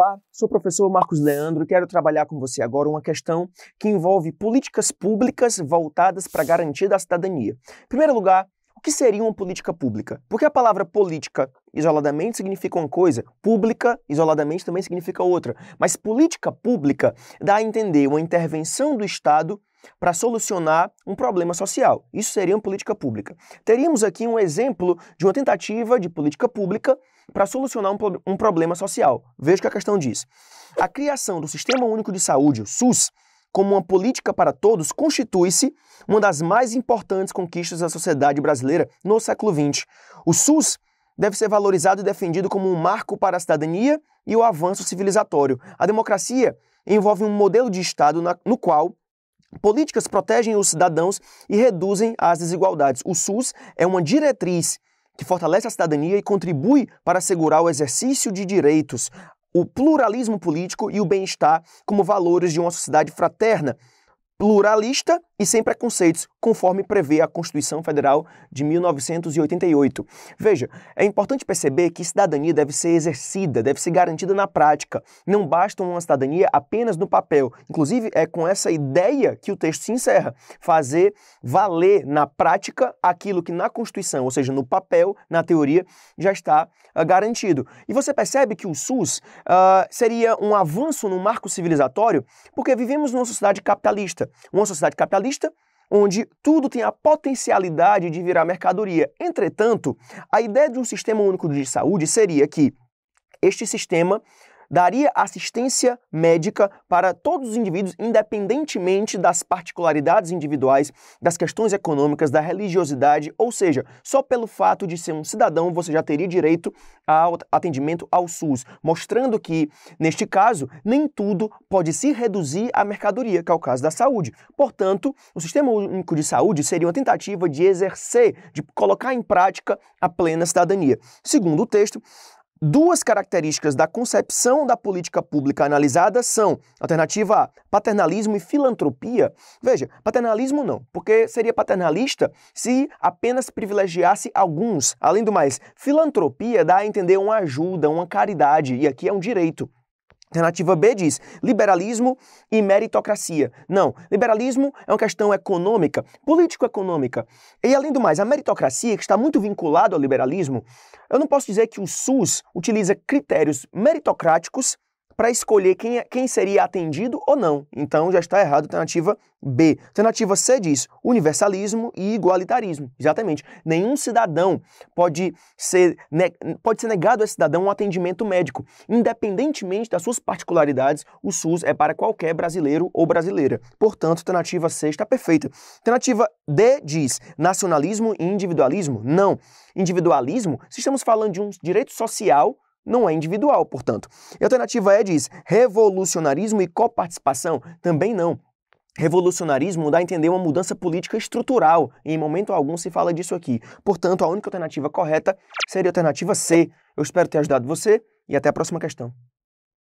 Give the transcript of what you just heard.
Olá, sou o professor Marcos Leandro e quero trabalhar com você agora uma questão que envolve políticas públicas voltadas para a garantia da cidadania. Em primeiro lugar, o que seria uma política pública? Porque a palavra política isoladamente significa uma coisa, pública isoladamente também significa outra. Mas política pública dá a entender uma intervenção do Estado para solucionar um problema social. Isso seria uma política pública. Teríamos aqui um exemplo de uma tentativa de política pública para solucionar um, um problema social. Veja o que a questão diz. A criação do Sistema Único de Saúde, o SUS, como uma política para todos constitui-se uma das mais importantes conquistas da sociedade brasileira no século XX. O SUS deve ser valorizado e defendido como um marco para a cidadania e o avanço civilizatório. A democracia envolve um modelo de Estado na, no qual políticas protegem os cidadãos e reduzem as desigualdades. O SUS é uma diretriz que fortalece a cidadania e contribui para assegurar o exercício de direitos o pluralismo político e o bem-estar como valores de uma sociedade fraterna, pluralista e sem preconceitos, conforme prevê a Constituição Federal de 1988. Veja, é importante perceber que cidadania deve ser exercida, deve ser garantida na prática. Não basta uma cidadania apenas no papel. Inclusive, é com essa ideia que o texto se encerra: fazer valer na prática aquilo que na Constituição, ou seja, no papel, na teoria, já está uh, garantido. E você percebe que o SUS uh, seria um avanço no marco civilizatório, porque vivemos numa sociedade capitalista. Uma sociedade capitalista capitalista, onde tudo tem a potencialidade de virar mercadoria. Entretanto, a ideia de um sistema único de saúde seria que este sistema daria assistência médica para todos os indivíduos, independentemente das particularidades individuais, das questões econômicas, da religiosidade, ou seja, só pelo fato de ser um cidadão você já teria direito ao atendimento ao SUS, mostrando que, neste caso, nem tudo pode se reduzir à mercadoria, que é o caso da saúde. Portanto, o Sistema Único de Saúde seria uma tentativa de exercer, de colocar em prática a plena cidadania. Segundo o texto, Duas características da concepção da política pública analisada são, alternativa A, paternalismo e filantropia. Veja, paternalismo não, porque seria paternalista se apenas privilegiasse alguns. Além do mais, filantropia dá a entender uma ajuda, uma caridade, e aqui é um direito. Alternativa B diz liberalismo e meritocracia. Não, liberalismo é uma questão econômica, político-econômica. E além do mais, a meritocracia, que está muito vinculada ao liberalismo, eu não posso dizer que o SUS utiliza critérios meritocráticos para escolher quem, é, quem seria atendido ou não. Então já está errado a alternativa B. Alternativa C diz universalismo e igualitarismo. Exatamente. Nenhum cidadão pode ser, pode ser negado a esse cidadão um atendimento médico. Independentemente das suas particularidades, o SUS é para qualquer brasileiro ou brasileira. Portanto, alternativa C está perfeita. Alternativa D diz nacionalismo e individualismo. Não. Individualismo, se estamos falando de um direito social não é individual, portanto. E a alternativa E diz: revolucionarismo e coparticipação também não. Revolucionarismo dá a entender uma mudança política estrutural, e em momento algum se fala disso aqui. Portanto, a única alternativa correta seria a alternativa C. Eu espero ter ajudado você e até a próxima questão.